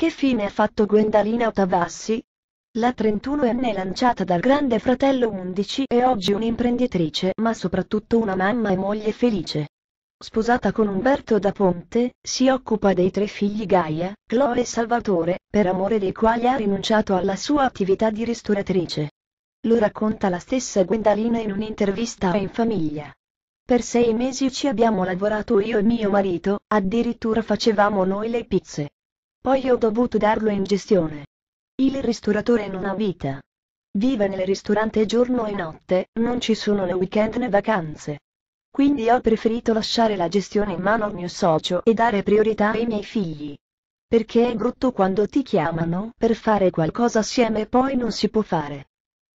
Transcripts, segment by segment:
Che fine ha fatto Gwendalina Otavassi? La 31enne lanciata dal Grande Fratello 11 è oggi un'imprenditrice ma soprattutto una mamma e moglie felice. Sposata con Umberto da Ponte, si occupa dei tre figli Gaia, Chloe e Salvatore, per amore dei quali ha rinunciato alla sua attività di ristoratrice. Lo racconta la stessa Gwendalina in un'intervista a In Famiglia. Per sei mesi ci abbiamo lavorato io e mio marito, addirittura facevamo noi le pizze. Poi ho dovuto darlo in gestione. Il ristoratore non ha vita. Vive nel ristorante giorno e notte, non ci sono né weekend né vacanze. Quindi ho preferito lasciare la gestione in mano al mio socio e dare priorità ai miei figli. Perché è brutto quando ti chiamano per fare qualcosa assieme e poi non si può fare.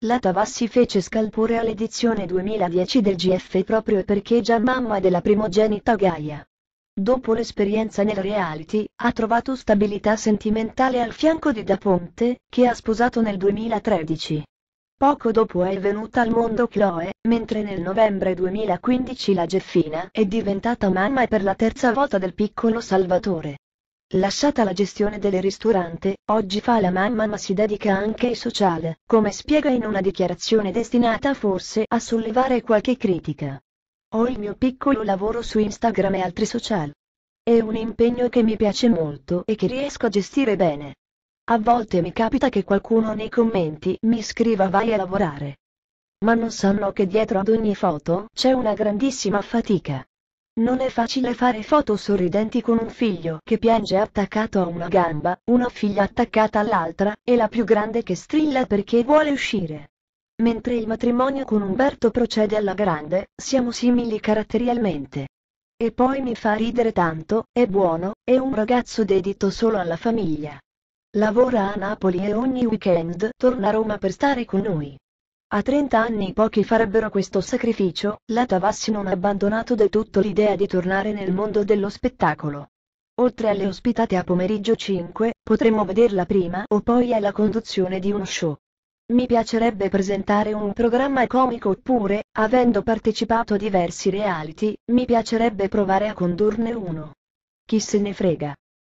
La Tavassi fece scalpore all'edizione 2010 del GF proprio perché già mamma della primogenita Gaia. Dopo l'esperienza nel reality, ha trovato stabilità sentimentale al fianco di Da Ponte, che ha sposato nel 2013. Poco dopo è venuta al mondo Chloe, mentre nel novembre 2015 la Geffina è diventata mamma per la terza volta del piccolo Salvatore. Lasciata la gestione del ristorante, oggi fa la mamma ma si dedica anche ai social, come spiega in una dichiarazione destinata forse a sollevare qualche critica. Ho il mio piccolo lavoro su Instagram e altri social. È un impegno che mi piace molto e che riesco a gestire bene. A volte mi capita che qualcuno nei commenti mi scriva vai a lavorare. Ma non sanno che dietro ad ogni foto c'è una grandissima fatica. Non è facile fare foto sorridenti con un figlio che piange attaccato a una gamba, una figlia attaccata all'altra, e la più grande che strilla perché vuole uscire. Mentre il matrimonio con Umberto procede alla grande, siamo simili caratterialmente. E poi mi fa ridere tanto, è buono, è un ragazzo dedito solo alla famiglia. Lavora a Napoli e ogni weekend torna a Roma per stare con noi. A 30 anni pochi farebbero questo sacrificio, la Tavassi non ha abbandonato del tutto l'idea di tornare nel mondo dello spettacolo. Oltre alle ospitate a pomeriggio 5, potremmo vederla prima o poi alla conduzione di uno show. Mi piacerebbe presentare un programma comico oppure, avendo partecipato a diversi reality, mi piacerebbe provare a condurne uno. Chi se ne frega.